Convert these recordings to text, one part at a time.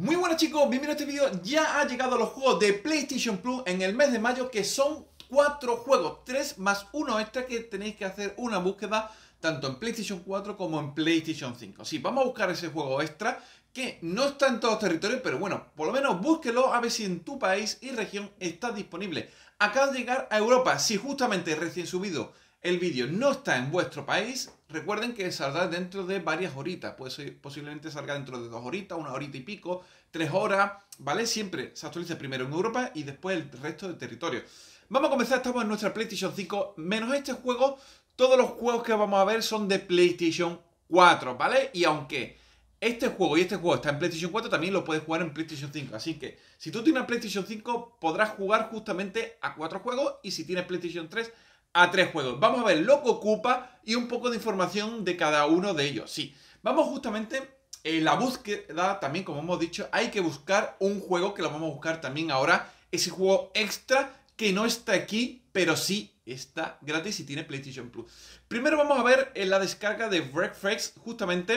Muy buenas chicos, bienvenidos a este video. Ya ha llegado a los juegos de PlayStation Plus en el mes de mayo que son cuatro juegos, 3 más 1 extra que tenéis que hacer una búsqueda tanto en PlayStation 4 como en PlayStation 5. Sí, vamos a buscar ese juego extra que no está en todos los territorios, pero bueno, por lo menos búsquelo a ver si en tu país y región está disponible. acabo de llegar a Europa, si justamente recién subido el vídeo no está en vuestro país, recuerden que saldrá dentro de varias horitas. Puede posiblemente salga dentro de dos horitas, una horita y pico, tres horas, ¿vale? Siempre se actualiza primero en Europa y después el resto del territorio. Vamos a comenzar, estamos en nuestra PlayStation 5, menos este juego, todos los juegos que vamos a ver son de PlayStation 4, ¿vale? Y aunque este juego y este juego está en PlayStation 4, también lo puedes jugar en PlayStation 5. Así que si tú tienes PlayStation 5, podrás jugar justamente a cuatro juegos y si tienes PlayStation 3 a tres juegos. Vamos a ver lo que ocupa y un poco de información de cada uno de ellos. Sí, vamos justamente en eh, la búsqueda, también como hemos dicho, hay que buscar un juego que lo vamos a buscar también ahora. Ese juego extra que no está aquí, pero sí está gratis y tiene PlayStation Plus. Primero vamos a ver en eh, la descarga de Breakfast, justamente.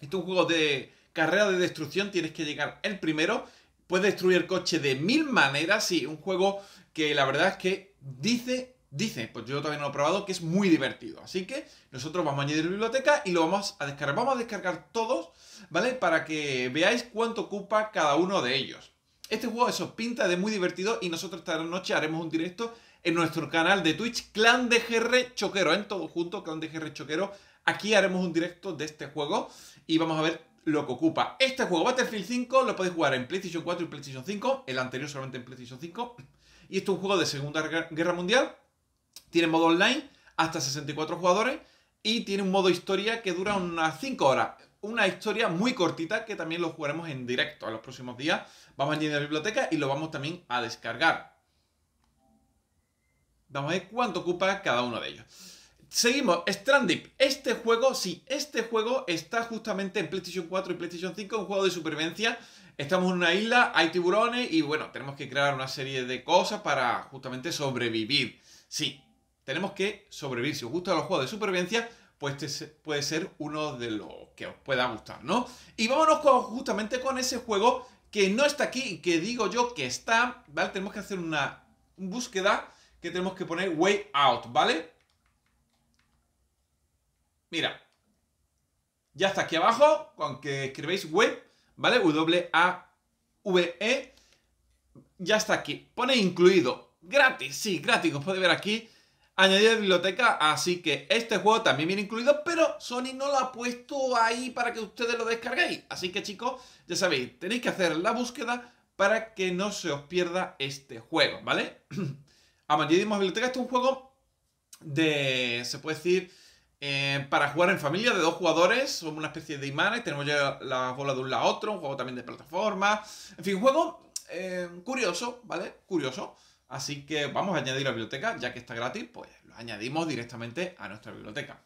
Este es un juego de carrera de destrucción, tienes que llegar el primero. Puedes destruir el coche de mil maneras, sí, un juego que la verdad es que dice dice, pues yo también lo he probado, que es muy divertido. Así que nosotros vamos a añadir biblioteca y lo vamos a descargar. Vamos a descargar todos, ¿vale? Para que veáis cuánto ocupa cada uno de ellos. Este juego, eso, pinta de muy divertido y nosotros esta noche haremos un directo en nuestro canal de Twitch, Clan de GR Choquero, en ¿eh? todo junto, Clan de GR Choquero. Aquí haremos un directo de este juego y vamos a ver lo que ocupa. Este juego, Battlefield 5, lo podéis jugar en PlayStation 4 y PlayStation 5, el anterior solamente en PlayStation 5. Y esto es un juego de Segunda Guerra Mundial, tiene modo online, hasta 64 jugadores, y tiene un modo historia que dura unas 5 horas. Una historia muy cortita que también lo jugaremos en directo A los próximos días. Vamos a ir a la biblioteca y lo vamos también a descargar. Vamos a ver cuánto ocupa cada uno de ellos. Seguimos, Strandip. Este juego, sí, este juego está justamente en PlayStation 4 y PlayStation 5, un juego de supervivencia. Estamos en una isla, hay tiburones y bueno, tenemos que crear una serie de cosas para justamente sobrevivir. Sí, tenemos que sobrevivir. Si os gustan los juegos de supervivencia, pues este puede ser uno de los que os pueda gustar, ¿no? Y vámonos justamente con ese juego que no está aquí, que digo yo que está, ¿vale? Tenemos que hacer una búsqueda que tenemos que poner Way Out, ¿vale? Mira, ya está aquí abajo, con que escribéis web, ¿vale? W-A-V-E, ya está aquí. Pone incluido, gratis, sí, gratis, os puede ver aquí añadido biblioteca, así que este juego también viene incluido, pero Sony no lo ha puesto ahí para que ustedes lo descarguéis. Así que chicos, ya sabéis, tenéis que hacer la búsqueda para que no se os pierda este juego, ¿vale? Añadimos biblioteca, este es un juego de, se puede decir, eh, para jugar en familia de dos jugadores, somos una especie de imanes, tenemos ya la bolas de un lado a otro, un juego también de plataforma, en fin, un juego eh, curioso, ¿vale? Curioso. Así que vamos a añadir la biblioteca, ya que está gratis, pues lo añadimos directamente a nuestra biblioteca.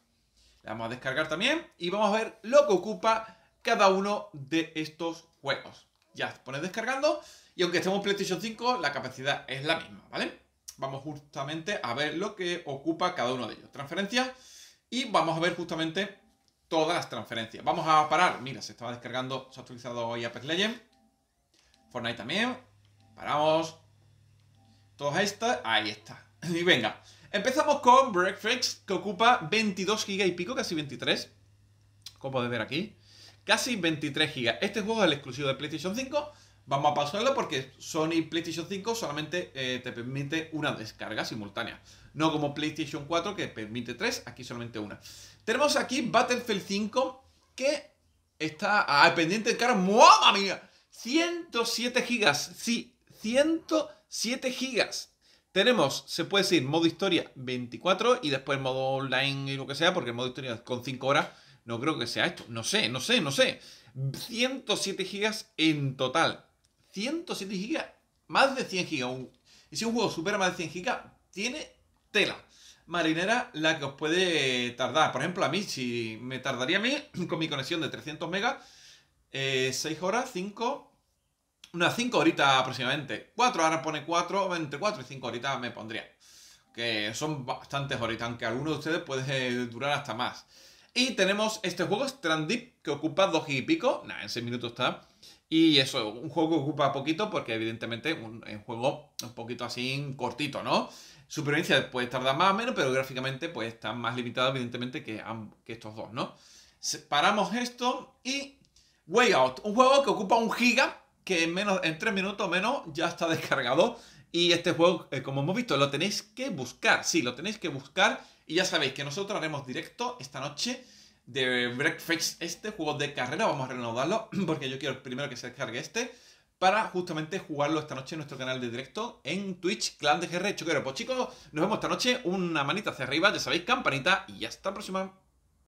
Le vamos a descargar también y vamos a ver lo que ocupa cada uno de estos juegos. Ya pone descargando y aunque estemos en PlayStation 5, la capacidad es la misma, ¿vale? Vamos justamente a ver lo que ocupa cada uno de ellos. Transferencias y vamos a ver justamente todas las transferencias. Vamos a parar. Mira, se estaba descargando, se ha actualizado hoy Apex Legends. Fortnite también. Paramos. Todas estas, ahí está. Y venga, empezamos con Breakfast, que ocupa 22 gigas y pico, casi 23. Como podéis ver aquí. Casi 23 gigas. Este juego es el exclusivo de PlayStation 5. Vamos a pasarlo porque Sony PlayStation 5 solamente eh, te permite una descarga simultánea. No como PlayStation 4 que permite tres, aquí solamente una. Tenemos aquí Battlefield 5 que está Ah, pendiente de cara. ¡Mamma mía! 107 gigas. Sí, 107 gigas. Tenemos, se puede decir, modo historia 24 y después modo online y lo que sea, porque modo historia con 5 horas no creo que sea esto. No sé, no sé, no sé. 107 gigas en total. 107 gigas, más de 100 gigas. y si un juego supera más de 100 gigas, tiene tela marinera la que os puede tardar. Por ejemplo, a mí, si me tardaría a mí, con mi conexión de 300 megas, 6 eh, horas, 5, unas 5 horitas aproximadamente. 4, ahora pone 4, entre 4 y 5 horitas me pondría. Que son bastantes horitas, aunque alguno de ustedes puede durar hasta más. Y tenemos este juego, Deep, que ocupa 2 y pico. Nada, en 6 minutos está. Y eso, un juego que ocupa poquito, porque evidentemente un, un juego un poquito así cortito, ¿no? Supervivencia puede tardar más o menos, pero gráficamente pues está más limitado, evidentemente, que, que estos dos, ¿no? Paramos esto y Way Out, un juego que ocupa un giga, que en, menos, en tres minutos menos ya está descargado. Y este juego, eh, como hemos visto, lo tenéis que buscar. Sí, lo tenéis que buscar. Y ya sabéis que nosotros haremos directo esta noche de Breakfast, este juego de carrera. Vamos a renovarlo porque yo quiero primero que se descargue este para justamente jugarlo esta noche en nuestro canal de directo en Twitch, Clan de GR Choquero. Pues chicos, nos vemos esta noche. Una manita hacia arriba, ya sabéis, campanita y hasta la próxima.